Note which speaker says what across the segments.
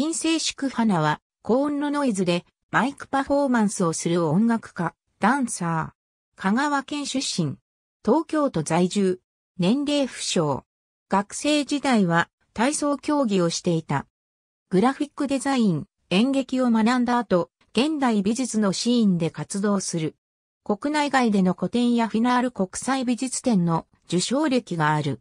Speaker 1: 金星祝花は、高音の
Speaker 2: ノイズでマイクパフォーマンスをする音楽家、ダンサー。香川県出身。東京都在住。年齢不詳。学生時代は体操競技をしていた。グラフィックデザイン、演劇を学んだ後、現代美術のシーンで活動する。国内外での個展やフィナール国際美術展の受賞歴がある。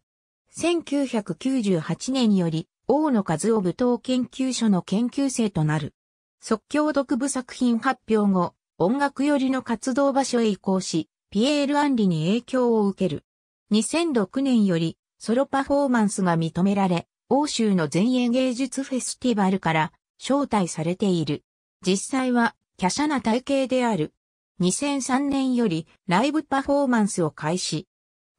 Speaker 2: 1998年より大野和夫舞踏研究所の研究生となる。即興独部作品発表後、音楽寄りの活動場所へ移行し、ピエール・アンリに影響を受ける。2006年よりソロパフォーマンスが認められ、欧州の前衛芸術フェスティバルから招待されている。実際は華奢な体型である。2003年よりライブパフォーマンスを開始。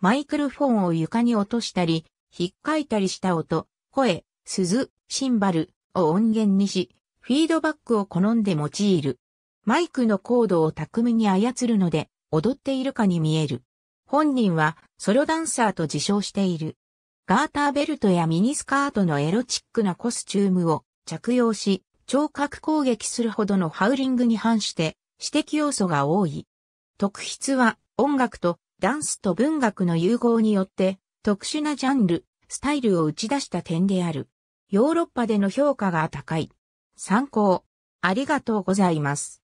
Speaker 2: マイクロフォンを床に落としたり、引っかいたりした音、声、鈴、シンバルを音源にし、フィードバックを好んで用いる。マイクのコードを巧みに操るので、踊っているかに見える。本人はソロダンサーと自称している。ガーターベルトやミニスカートのエロチックなコスチュームを着用し、聴覚攻撃するほどのハウリングに反して指摘要素が多い。特筆は音楽とダンスと文学の融合によって特殊なジャンル、スタイルを打ち出した点である。ヨーロッパでの評価が高い。参考。あり
Speaker 1: がとうございます。